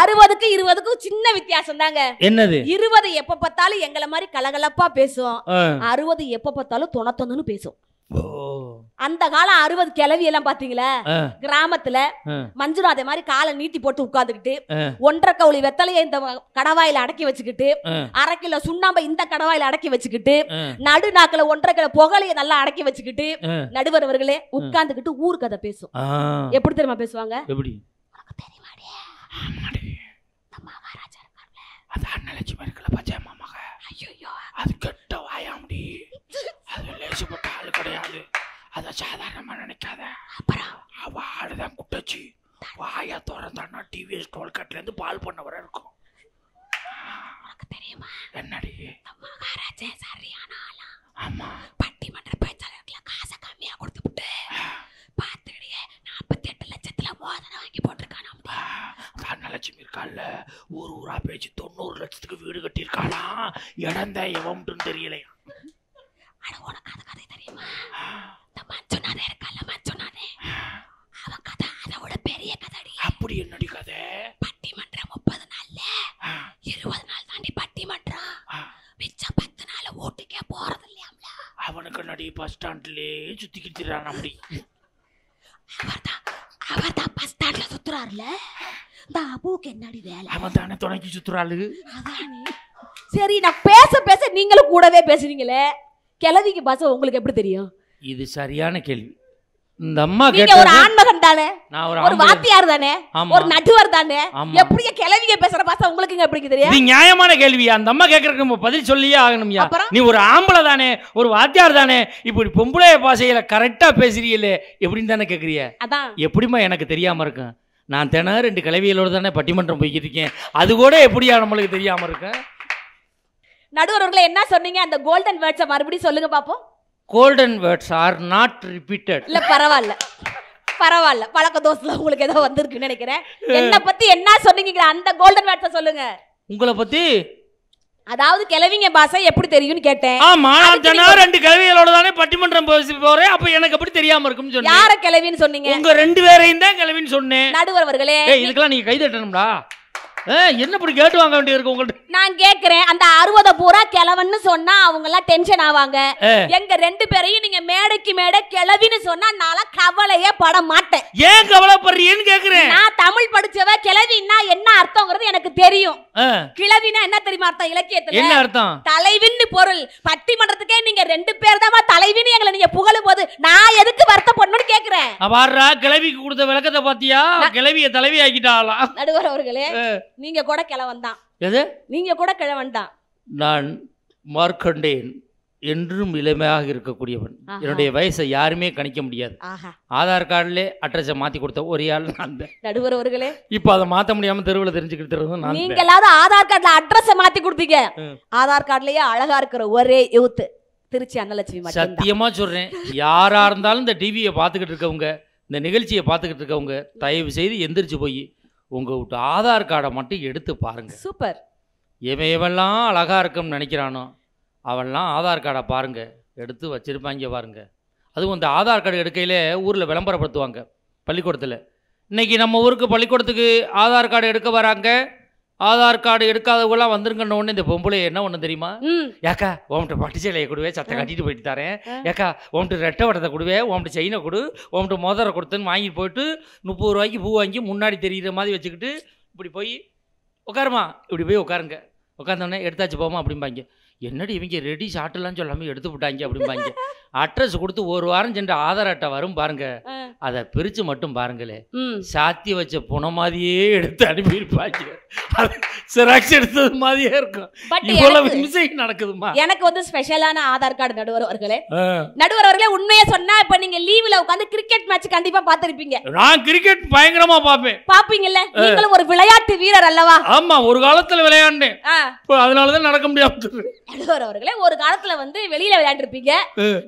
அறுபதுக்கு இருபதுக்கு சின்ன வித்தியாசம் தாங்க என்னது இருபது எப்ப பார்த்தாலும் எங்களை மாதிரி கலகலப்பா பேசுவோம் அறுபது எப்ப பார்த்தாலும் தொணத்தொன்னு பேசுவோம் அந்த காலம் அறுபது கிளவி எல்லாம் பாத்தீங்களா கிராமத்துல மஞ்சுநாத மாதிரி காலை நீட்டி போட்டு உட்கார்ந்துக்கிட்டு ஒன்றரை கவுளி வெத்தலையை இந்த கடவாயில அடக்கி வச்சுக்கிட்டு அரை கிலோ சுண்ணாம்ப இந்த கடவாயில அடக்கி வச்சுக்கிட்டு நடு நாக்கில ஒன்றரை கிலோ புகழைய நல்லா அடக்கி வச்சுக்கிட்டு நடுவரவர்களே உட்கார்ந்துக்கிட்டு ஊர் கதை பேசும் எப்படி தெரியுமா பேசுவாங்க எப்படி தெரியுமாடியே அது அண்ணலட்சுமி இருக்கல பச்சையம்மா மக அது கெட்ட வாயா வாயாமடி அது லேசுப்பட்ட ஆள் கிடையாது அதை சாதாரணமாக நினைக்காத அப்புறம் அவள் ஆடுதான் குட்டச்சி வாயை திறந்தான்னா டிவிஎஸ் டோல்கட்லேருந்து பால் பண்ண வர இருக்கும் தெரியுமா என்னடி மகாராஜா சரியான ஆளா ஆமாம் இருக்கான்ல ஒரு ஊரா பேச்சு தொண்ணூறு லட்சத்துக்கு வீடு கட்டியிருக்காளா இடம் தான் எவன்ட்டு தெரியலையா உனக்கு அந்த கதை தெரியுமா இந்த மஞ்சனாரே இருக்கான்ல மஞ்சனாரே அவன் கதை அதோட பெரிய கதைடி அப்படி என்னடி கதை பட்டிமன்றம் முப்பது நாள்ல இருபது நாள் தாண்டி பட்டிமன்றம் மிச்சம் பத்து நாள் ஓட்டுக்கே போறது இல்லையாம்ல அவனுக்கு நடி பஸ் ஸ்டாண்ட்லயே சுத்திக்கிட்டு அப்படி அவர் தான் பஸ் ஸ்டாண்ட்ல சுத்துறாருல அபுவுக்கு என்னடி வேலை அவன் தானே துணைக்கி சுத்துறாளு சரி நான் பேச பேச நீங்களும் கூடவே பேசுறீங்களே கிளவிக்கு பாச உங்களுக்கு எப்படி தெரியும் இது சரியான கேள்வி இந்த அம்மா கேட்ட ஒரு ஆண்மகன் தானே நான் ஒரு ஒரு வாத்தியார் தானே ஒரு நடுவர் தானே எப்படிய கிளவிங்க பேசுற பாச உங்களுக்கு எப்படி தெரியும் இது நியாயமான கேள்வி அந்த அம்மா கேக்குறதுக்கு நம்ம பதில் சொல்லியே ஆகணும்யா நீ ஒரு ஆம்பளை தானே ஒரு வாத்தியார் தானே இப்படி பொம்பளைய பாசையில கரெக்டா பேசுறீங்களே எப்படின்னு தானே கேக்குறிய அதான் எப்படிமா எனக்கு தெரியாம இருக்கும் நான் தினம் ரெண்டு கிளவிகளோடு தானே பட்டிமன்றம் போய்கிட்டு இருக்கேன் அது கூட எப்படியா நம்மளுக்கு தெரியாமல் இருக்கேன் நடுவர்களை என்ன சொன்னீங்க அந்த கோல்டன் வேர்ட்ஸை மறுபடியும் சொல்லுங்க பார்ப்போம் golden words are not repeated இல்லை பரவாயில்ல பரவாயில்ல பழக்க தோசில் உங்களுக்கு ஏதோ வந்திருக்குன்னு நினைக்கிறேன் என்னை பற்றி என்ன சொன்னீங்க அந்த கோல்டன் வேர்ட்ஸை சொல்லுங்க உங்களை பற்றி அதாவது கிழவிங்க பாஷை எப்படி தெரியும்னு கேட்டேன் ஆமா நான் ரெண்டு கிழவிகளோட தானே பட்டிமன்றம் போறேன் அப்ப எனக்கு எப்படி தெரியாம இருக்கும்னு சொன்னேன் யார கிழவின்னு சொன்னீங்க உங்க ரெண்டு பேரையும் தான் கிழவின்னு சொன்னேன் நடுவர்களே இதுக்கெல்லாம் நீங்க கை தட்டணும்டா என்ன இப்படி கேட்டு வாங்க வேண்டியிருக்கு உங்கள்ட்ட நான் கேக்குறேன் அந்த அறுபத பூரா கிழவன்னு சொன்னா அவங்க எல்லாம் டென்ஷன் ஆவாங்க எங்க ரெண்டு பேரையும் நீங்க மேடைக்கு மேடை கிழவின்னு சொன்னா நான் கவலையே பட மாட்டேன் ஏன் கவலைப்படுறீன்னு கேக்குறேன் நான் தமிழ் படிச்சவ கிழவின்னா என்ன அர்த்தம்ங்கிறது எனக்கு தெரியும் கிழவினா என்ன தெரியுமா அர்த்தம் இலக்கியத்துல என்ன அர்த்தம் தலைவின்னு பொருள் பட்டிமன்றத்துக்கே நீங்க ரெண்டு பேர் தான் தலைவின்னு எங்களை நீங்க புகழும் போது நான் எதுக்கு வருத்தப்படணும்னு கேக்குறேன் அவாரா கிழவிக்கு கொடுத்த விளக்கத்தை பாத்தியா கிழவிய தலைவி ஆக்கிட்டாலாம் நடுவர் அவர்களே நீங்க கூட கிழவன் தான் எது நீங்க கூட கிழவன் தான் நான் மார்க்கண்டேன் என்றும் இளமையாக இருக்கக்கூடியவன் என்னுடைய வயசை யாருமே கணிக்க முடியாது ஆதார் கார்டுல அட்ரஸை மாத்தி கொடுத்த ஒரே ஆள் நான் நடுவர் அவர்களே இப்போ அதை மாத்த முடியாம தெருவில் தெரிஞ்சுக்கிட்டு நீங்க நீங்களாவது ஆதார் கார்டுல அட்ரஸை மாத்தி கொடுத்தீங்க ஆதார் கார்டுலயே அழகா இருக்கிற ஒரே யூத்து திருச்சி அன்னலட்சுமி சத்தியமா சொல்றேன் யாரா இருந்தாலும் இந்த டிவியை பார்த்துக்கிட்டு இருக்கவங்க இந்த நிகழ்ச்சியை பார்த்துக்கிட்டு இருக்கவங்க தயவு செய்து எந்திரிச்சு போய் உங்கள் ஆதார் கார்டை மட்டும் எடுத்து பாருங்கள் சூப்பர் இவன் இவெல்லாம் அழகாக இருக்கும்னு நினைக்கிறானோ அவன்லாம் ஆதார் கார்டை பாருங்கள் எடுத்து வச்சுருப்பாங்க பாருங்கள் அதுவும் இந்த ஆதார் கார்டு எடுக்கையில் ஊரில் விளம்பரப்படுத்துவாங்க பள்ளிக்கூடத்தில் இன்றைக்கி நம்ம ஊருக்கு பள்ளிக்கூடத்துக்கு ஆதார் கார்டு எடுக்க வராங்க ஆதார் கார்டு எடுக்காதவங்களாம் வந்துருங்கன்னு உடனே இந்த பொம்பளை என்ன ஒன்று தெரியுமா ஏக்கா ஓம்ட்டு பட்டு சேலையை கொடுவே சத்தை கட்டிட்டு போயிட்டு தரேன் ஏக்கா ஓம்ட்டு ரெட்டை வடத்தை கொடுவே ஓம்ட்டு செயினை கொடு ஓம்ட்டு மோதரை கொடுத்துன்னு வாங்கிட்டு போயிட்டு முப்பது ரூபாய்க்கு பூ வாங்கி முன்னாடி தெரிகிற மாதிரி வச்சுக்கிட்டு இப்படி போய் உட்காருமா இப்படி போய் உட்காருங்க உட்காந்தோடனே எடுத்தாச்சு போமா அப்படிம்பாங்க என்னடி இவங்க ரெடி ஷாட்டெல்லாம் சொல்லாமல் எடுத்து விட்டாங்க அப்படிம்பாங்க அட்ரஸ் கொடுத்து ஒரு வாரம் சென்று ஆதார் அட்டை வரும் பாருங்க அதை பிரித்து மட்டும் பாருங்களே சாத்தி வச்ச புன மாதிரியே எடுத்து அனுப்பியிருப்பாங்க சிராக்ஸ் எடுத்தது மாதிரியே இருக்கும் இவ்வளவு மிஸ்டேக் நடக்குதுமா எனக்கு வந்து ஸ்பெஷலான ஆதார் கார்டு நடுவர் அவர்களே நடுவர் அவர்களே உண்மையை சொன்னா இப்ப நீங்க லீவ்ல உட்காந்து கிரிக்கெட் மேட்ச் கண்டிப்பா பாத்திருப்பீங்க நான் கிரிக்கெட் பயங்கரமா பாப்பேன் பாப்பீங்கல்ல நீங்களும் ஒரு விளையாட்டு வீரர் அல்லவா ஆமா ஒரு காலத்துல விளையாண்டேன் அதனாலதான் நடக்க முடியாது நடுவர் அவர்களே ஒரு காலத்துல வந்து வெளியில விளையாண்டுருப்பீங்க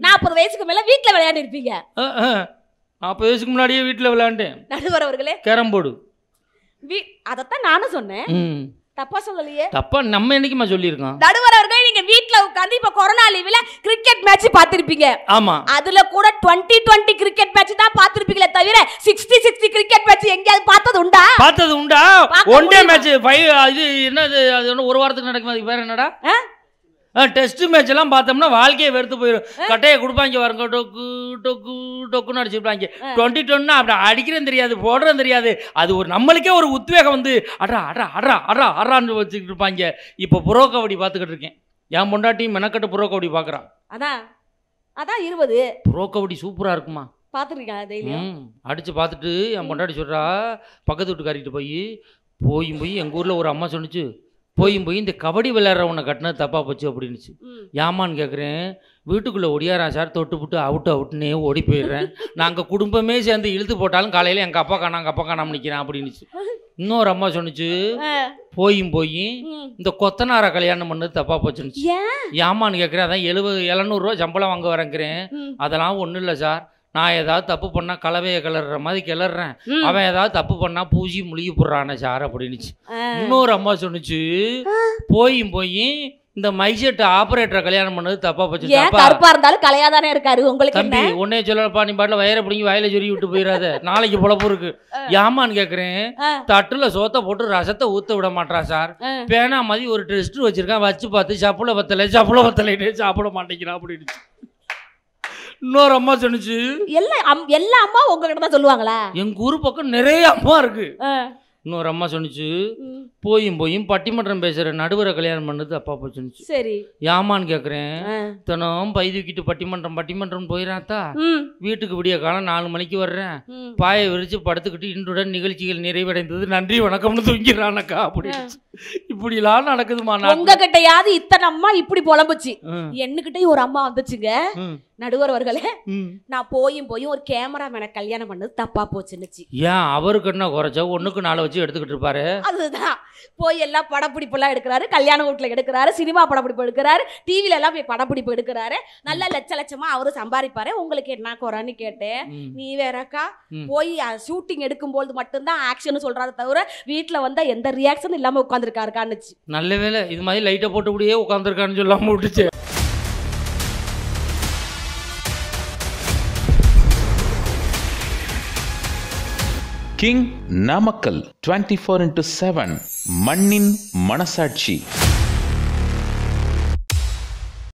நாற்பது வயசுக்கு மேல வீட்டுல விளையாண்டுருப்பீங்க நாற்பது வயசுக்கு முன்னாடியே வீட்டுல விளையாண்டேன் நடுவர் அவர்களே கேரம் போர்டு அதைத்தான் நானும் சொன்னேன் தப்பா சொல்லலையே தப்பா நம்ம என்னைக்குமா சொல்லியிருக்கோம் நடுவர் அவர்களே நீங்க வீட்ல உட்கார்ந்து இப்ப கொரோனா லீவ்ல கிரிக்கெட் மேட்ச் பாத்திருப்பீங்க ஆமா அதுல கூட டுவெண்ட்டி டுவெண்ட்டி கிரிக்கெட் மேட்ச் தான் பாத்திருப்பீங்களே தவிர சிக்ஸ்டி சிக்ஸ்டி கிரிக்கெட் மேட்ச் எங்கேயாவது பார்த்தது உண்டா பார்த்தது உண்டா ஒன் டே மேட்ச் ஃபைவ் இது என்னது அது ஒரு வாரத்துக்கு நடக்கும் அதுக்கு வேற என்னடா டெஸ்ட் மேட்ச் எல்லாம் பார்த்தோம்னா வாழ்க்கையை வெறுத்து போயிடும் கட்டையை கொடுப்பாங்க வரங்க டொக்கு டொக்கு டொக்குன்னு அடிச்சுப்பாங்க டுவெண்ட்டி டொன்னா அப்படி அடிக்கிறேன் தெரியாது போடுறேன் தெரியாது அது ஒரு நம்மளுக்கே ஒரு உத்வேகம் வந்து அட்ரா அட்ரா அட்ரா அட்ரா அட்ரான்னு வச்சுக்கிட்டு இருப்பாங்க இப்போ புரோ கபடி பார்த்துக்கிட்டு இருக்கேன் என் பொண்டாட்டி மெனக்கட்டு புரோ கபடி பார்க்குறான் அதான் அதான் இருபது புரோ கபடி சூப்பராக இருக்குமா பார்த்துருக்கேன் டெய்லியும் அடித்து பார்த்துட்டு என் பொண்டாட்டி சொல்கிறா பக்கத்து வீட்டுக்காரிக்கிட்டு போய் போய் போய் எங்கள் ஊரில் ஒரு அம்மா சொன்னிச்சு போய் போய் இந்த கபடி விளையாடுறவனை கட்டினது தப்பாக போச்சு அப்படின்னுச்சு ஏமான்னு கேட்குறேன் வீட்டுக்குள்ளே ஒடியாரா சார் தொட்டு புட்டு அவுட்டு அவுட்டுன்னே ஓடி போயிடுறேன் நாங்கள் குடும்பமே சேர்ந்து இழுத்து போட்டாலும் காலையில் எங்கள் அப்பா காணாம் எங்கள் அப்பா காணாமல் நிற்கிறேன் அப்படின்னுச்சு இன்னொரு அம்மா சொன்னிச்சு போயும் போய் இந்த கொத்தனாரை கல்யாணம் பண்ணது தப்பாக போச்சுன்னு ஏமான்னு கேட்குறேன் அதான் எழுபது எழுநூறுவா சம்பளம் வாங்க வரங்கிறேன் அதெல்லாம் ஒன்றும் இல்லை சார் நான் ஏதாவது தப்பு பண்ணா கலவையை கிளற மாதிரி கிளறேன் அவன் ஏதாவது தப்பு பண்ணா பூஜி முழுகி போடுறான சார் அப்படின்னுச்சு இன்னொரு அம்மா சொன்னுச்சு போயும் போய் இந்த மைசெட் ஆபரேட்டரை கல்யாணம் பண்ணது தப்பா போச்சு தப்பா இருந்தாலும் கலையா தானே இருக்காரு உங்களுக்கு தம்பி உன்னே சொல்லப்பா நீ பாட்டுல வயரை பிடிங்கி வயல சொல்லி விட்டு போயிடாத நாளைக்கு பொழப்பு இருக்கு ஏமான்னு கேக்குறேன் தட்டுல சோத்த போட்டு ரசத்தை ஊத்த விட மாட்டான் சார் பேனா மாதிரி ஒரு டெஸ்ட் வச்சிருக்கான் வச்சு பார்த்து சப்புல பத்தலை சப்புல பத்தலைன்னு சாப்பிட மாட்டேங்கிறான் அப்படின்னு இன்னொரு அம்மா சொன்னிச்சு எல்லா எல்லா அம்மா உங்ககிட்ட தான் சொல்லுவாங்களா எங்க ஊர் பக்கம் நிறைய அம்மா இருக்கு இன்னொரு அம்மா சொன்னிச்சு போயும் போயும் பட்டிமன்றம் பேசுற நடுவரை கல்யாணம் பண்ணது அப்பா அப்பா சொன்னிச்சு சரி ஏமான்னு கேக்குறேன் தினம் பை பட்டிமன்றம் பட்டிமன்றம் போயிடாத்தா வீட்டுக்கு விடிய காலம் நாலு மணிக்கு வர்றேன் பாயை விரிச்சு படுத்துக்கிட்டு இன்றுடன் நிகழ்ச்சிகள் நிறைவடைந்தது நன்றி வணக்கம்னு தூங்கிறானக்கா அப்படின்னு இப்படிலாம் நடக்குதுமா உங்ககிட்டயாவது இத்தனை அம்மா இப்படி புலம்புச்சு என்னகிட்டயும் ஒரு அம்மா வந்துச்சுங்க நடுவர் அவர்களே நான் போயும் போயும் ஒரு கேமரா மேன கல்யாணம் பண்ணது தப்பா போச்சுன்னுச்சு ஏன் அவருக்கு என்ன குறைச்சா ஒண்ணுக்கு நாளை வச்சு எடுத்துக்கிட்டு இருப்பாரு அதுதான் போய் எல்லாம் படப்பிடிப்பு எல்லாம் எடுக்கிறாரு கல்யாண வீட்டுல எடுக்கிறாரு சினிமா படப்பிடிப்பு எடுக்கிறாரு டிவில எல்லாம் போய் படப்பிடிப்பு எடுக்கிறாரு நல்ல லட்ச லட்சமா அவரு சம்பாதிப்பாரு உங்களுக்கு என்ன குறைன்னு கேட்டேன் நீ வேறக்கா போய் ஷூட்டிங் எடுக்கும்போது மட்டும்தான் ஆக்ஷன் சொல்றாரு தவிர வீட்டுல வந்தா எந்த ரியாக்ஷன் இல்லாம உட்காந்துருக்காருக்கா பண்ணுச்சு நல்ல வேலை இது மாதிரி லைட்டை போட்டு கூடயே உட்காந்துருக்கான்னு சொல்லாமல் விட்டுச்சு king Namakkal twenty four into seven மண்ணின் மனசாட்சி